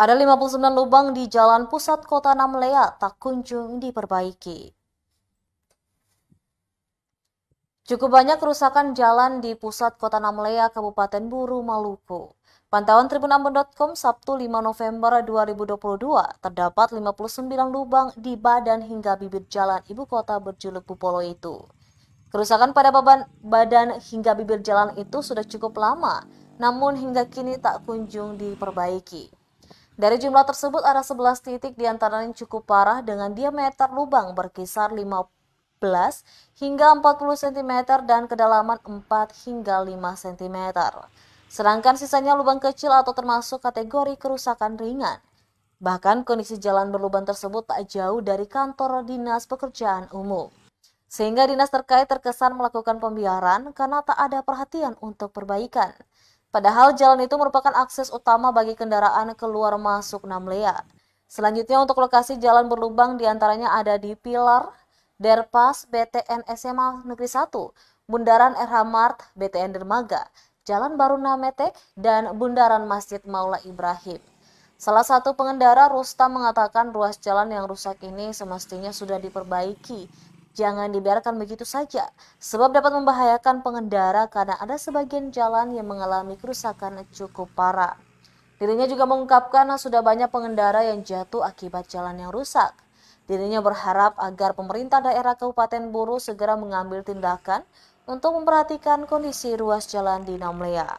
Ada 59 lubang di jalan pusat kota Namlea tak kunjung diperbaiki. Cukup banyak kerusakan jalan di pusat kota Namlea, Kabupaten Buru, Maluku. Pantauan tribunambon.com Sabtu 5 November 2022 terdapat 59 lubang di badan hingga bibir jalan ibu kota berjuluk Pupolo itu. Kerusakan pada beban badan hingga bibir jalan itu sudah cukup lama, namun hingga kini tak kunjung diperbaiki. Dari jumlah tersebut ada 11 titik diantaranya cukup parah dengan diameter lubang berkisar 15 hingga 40 cm dan kedalaman 4 hingga 5 cm. Sedangkan sisanya lubang kecil atau termasuk kategori kerusakan ringan. Bahkan kondisi jalan berlubang tersebut tak jauh dari kantor Dinas Pekerjaan Umum. Sehingga dinas terkait terkesan melakukan pembiaran karena tak ada perhatian untuk perbaikan. Padahal jalan itu merupakan akses utama bagi kendaraan keluar masuk Namlea. Selanjutnya untuk lokasi jalan berlubang diantaranya ada di Pilar, Derpas, BTN SMA Negeri 1, Bundaran RH Mart, BTN Dermaga, Jalan Baru Nametek, dan Bundaran Masjid Maula Ibrahim. Salah satu pengendara Rusta mengatakan ruas jalan yang rusak ini semestinya sudah diperbaiki Jangan dibiarkan begitu saja, sebab dapat membahayakan pengendara karena ada sebagian jalan yang mengalami kerusakan cukup parah. Dirinya juga mengungkapkan sudah banyak pengendara yang jatuh akibat jalan yang rusak. Dirinya berharap agar pemerintah daerah Kabupaten Buru segera mengambil tindakan untuk memperhatikan kondisi ruas jalan di Namlea.